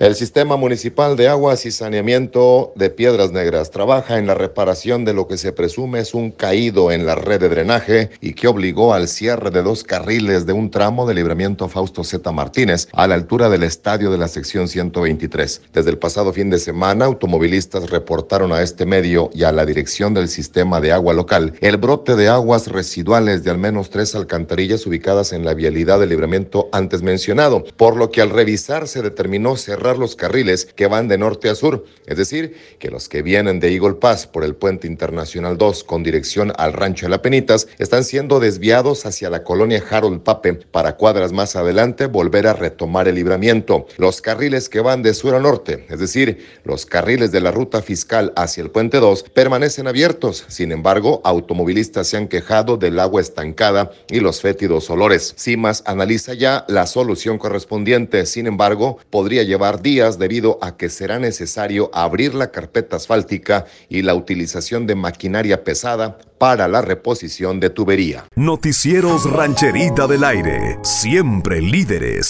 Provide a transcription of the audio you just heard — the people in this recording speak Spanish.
El Sistema Municipal de Aguas y Saneamiento de Piedras Negras trabaja en la reparación de lo que se presume es un caído en la red de drenaje y que obligó al cierre de dos carriles de un tramo de libramiento Fausto Z Martínez a la altura del estadio de la sección 123. Desde el pasado fin de semana, automovilistas reportaron a este medio y a la dirección del sistema de agua local el brote de aguas residuales de al menos tres alcantarillas ubicadas en la vialidad del libramiento antes mencionado, por lo que al revisar se determinó cerrar los carriles que van de norte a sur, es decir, que los que vienen de Eagle Pass por el puente internacional 2 con dirección al rancho de La Penitas están siendo desviados hacia la colonia Harold Pape para cuadras más adelante volver a retomar el libramiento. Los carriles que van de sur a norte, es decir, los carriles de la ruta fiscal hacia el puente 2 permanecen abiertos. Sin embargo, automovilistas se han quejado del agua estancada y los fétidos olores. CIMAS analiza ya la solución correspondiente. Sin embargo, podría llevar días debido a que será necesario abrir la carpeta asfáltica y la utilización de maquinaria pesada para la reposición de tubería. Noticieros Rancherita del Aire, siempre líderes.